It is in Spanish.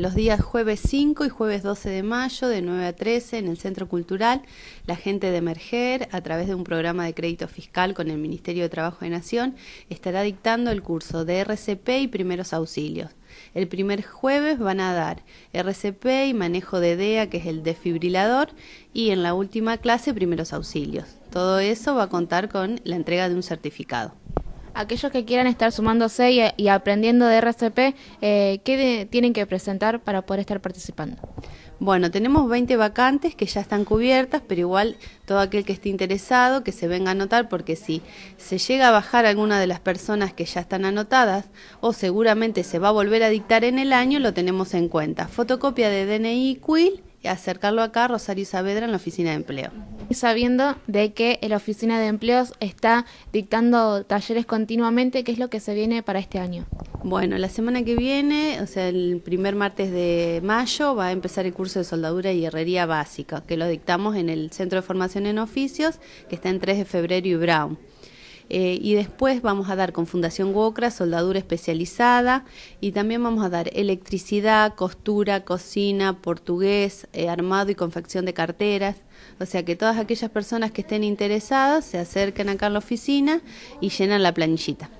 Los días jueves 5 y jueves 12 de mayo de 9 a 13 en el Centro Cultural, la gente de Emerger, a través de un programa de crédito fiscal con el Ministerio de Trabajo de Nación, estará dictando el curso de RCP y primeros auxilios. El primer jueves van a dar RCP y manejo de DEA, que es el desfibrilador, y en la última clase primeros auxilios. Todo eso va a contar con la entrega de un certificado. Aquellos que quieran estar sumándose y, aprendiendo de RCP, eh, ¿qué tienen que presentar para poder estar participando? Bueno, tenemos 20 vacantes que ya están cubiertas, pero igual todo aquel que esté interesado que se venga a anotar, porque si se llega a bajar alguna de las personas que ya están anotadas, o seguramente se va a volver a dictar en el año, lo tenemos en cuenta. Fotocopia de DNI Quill, y acercarlo acá a Rosario Saavedra en la oficina de empleo sabiendo de que la Oficina de Empleos está dictando talleres continuamente, ¿qué es lo que se viene para este año? Bueno, la semana que viene, o sea, el primer martes de mayo, va a empezar el curso de soldadura y herrería básica, que lo dictamos en el Centro de Formación en Oficios, que está en 3 de febrero y Brown. Eh, y después vamos a dar con Fundación Wocra soldadura especializada y también vamos a dar electricidad, costura, cocina, portugués, eh, armado y confección de carteras. O sea que todas aquellas personas que estén interesadas se acerquen acá a la oficina y llenan la planillita.